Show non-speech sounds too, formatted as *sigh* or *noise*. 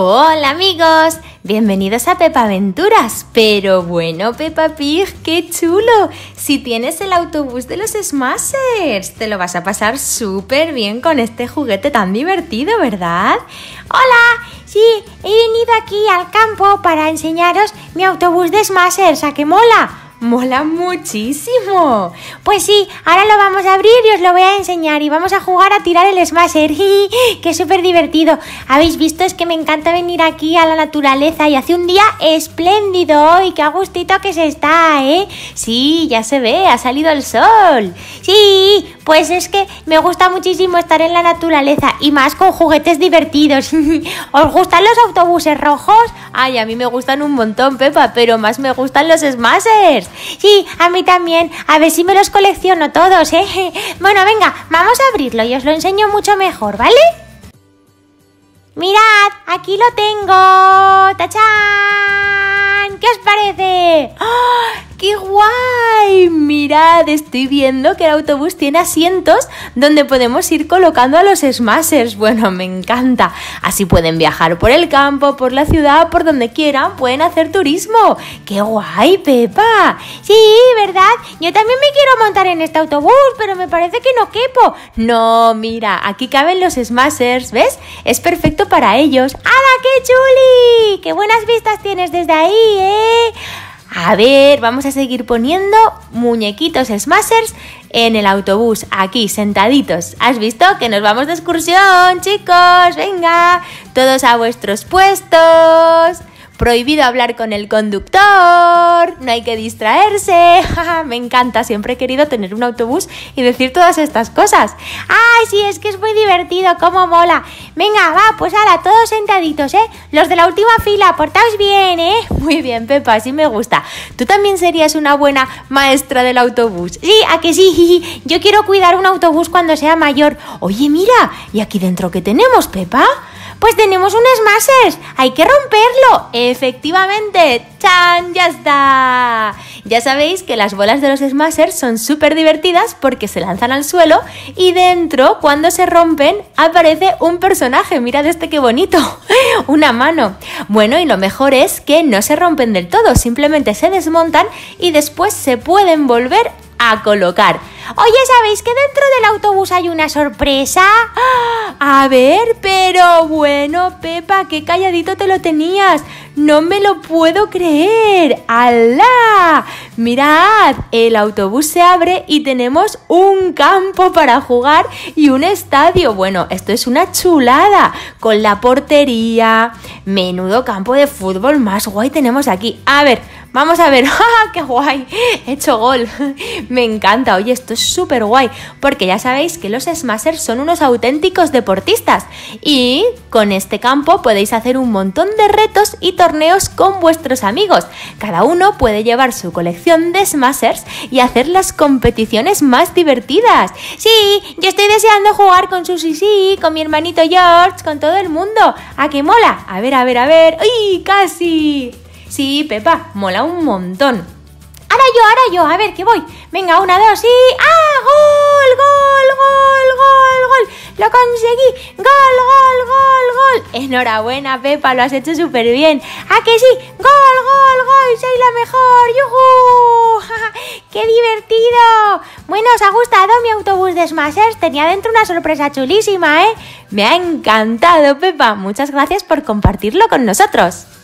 Hola amigos, bienvenidos a Pepa Aventuras. Pero bueno, Pepa Pig, qué chulo. Si tienes el autobús de los Smashers, te lo vas a pasar súper bien con este juguete tan divertido, ¿verdad? Hola, sí, he venido aquí al campo para enseñaros mi autobús de Smashers, ¿a que mola? Mola muchísimo. Pues sí, ahora lo vamos a abrir y os lo voy a enseñar y vamos a jugar a tirar el smasher. *laughs* que súper divertido. Habéis visto, es que me encanta venir aquí a la naturaleza y hace un día espléndido hoy. Qué gustito que se está, ¿eh? Sí, ya se ve, ha salido el sol. Sí, pues es que me gusta muchísimo estar en la naturaleza y más con juguetes divertidos. *laughs* ¿Os gustan los autobuses rojos? Ay, a mí me gustan un montón, Pepa, pero más me gustan los smashers. Sí, a mí también. A ver si me los colecciono todos, ¿eh? *laughs* Bueno, venga, vamos a abrirlo y os lo enseño mucho mejor, ¿vale? Mirad, aquí lo tengo. mirad, estoy viendo que el autobús tiene asientos donde podemos ir colocando a los smashers. Bueno, me encanta. Así pueden viajar por el campo, por la ciudad, por donde quieran, pueden hacer turismo. ¡Qué guay, Pepa! Sí, ¿verdad? Yo también me quiero montar en este autobús, pero me parece que no quepo. No, mira, aquí caben los smashers, ¿ves? Es perfecto para ellos. ¡Hala, qué chuli! ¡Qué buenas vistas tienes desde ahí, eh! A ver, vamos a seguir poniendo muñequitos smashers en el autobús, aquí, sentaditos. ¿Has visto que nos vamos de excursión, chicos? Venga, todos a vuestros puestos. Prohibido hablar con el conductor hay que distraerse. *laughs* me encanta, siempre he querido tener un autobús y decir todas estas cosas. ¡Ay, sí, es que es muy divertido! ¡Cómo mola! Venga, va, pues ahora todos sentaditos, ¿eh? Los de la última fila, portaos bien, ¿eh? *laughs* Muy bien, Pepa, así me gusta. Tú también serías una buena maestra del autobús. Sí, a que sí, *laughs* yo quiero cuidar un autobús cuando sea mayor. Oye, mira, ¿y aquí dentro qué tenemos, Pepa? Pues tenemos un Smasher. Hay que romperlo. Efectivamente. ¡Chan! Ya está. Ya sabéis que las bolas de los Smashers son súper divertidas porque se lanzan al suelo y dentro, cuando se rompen, aparece un personaje. Mirad este qué bonito. *laughs* Una mano. Bueno, y lo mejor es que no se rompen del todo. Simplemente se desmontan y después se pueden volver a colocar. Oye, ¿sabéis que dentro del autobús hay una sorpresa? ¡Ah! A ver, pero bueno, Pepa, qué calladito te lo tenías. No me lo puedo creer. ¡Alá! Mirad, el autobús se abre y tenemos un campo para jugar y un estadio. Bueno, esto es una chulada. Con la portería. Menudo campo de fútbol más guay tenemos aquí. A ver, Vamos a ver, *laughs* ¡Ah, ¡qué guay! He hecho gol. *laughs* Me encanta, oye, esto es súper guay, porque ya sabéis que los smashers son unos auténticos deportistas y con este campo podéis hacer un montón de retos y torneos con vuestros amigos. Cada uno puede llevar su colección de smashers y hacer las competiciones más divertidas. Sí, yo estoy deseando jugar con su sí, con mi hermanito George, con todo el mundo. ¿A qué mola? A ver, a ver, a ver. ¡Uy, casi! Sí, Pepa, mola un montón. Ahora yo, ahora yo, a ver, que voy. Venga, una, dos y... ¡Ah! ¡Gol, gol, gol, gol, gol! ¡Lo conseguí! ¡Gol, gol, gol, gol! Enhorabuena, Pepa, lo has hecho súper bien. ¡Ah, que sí! ¡Gol, gol, gol! ¡Soy la mejor! ¡Yuhu! *laughs* ¡Qué divertido! Bueno, os ha gustado mi autobús de Smashers. Tenía dentro una sorpresa chulísima, ¿eh? Me ha encantado, Pepa. Muchas gracias por compartirlo con nosotros.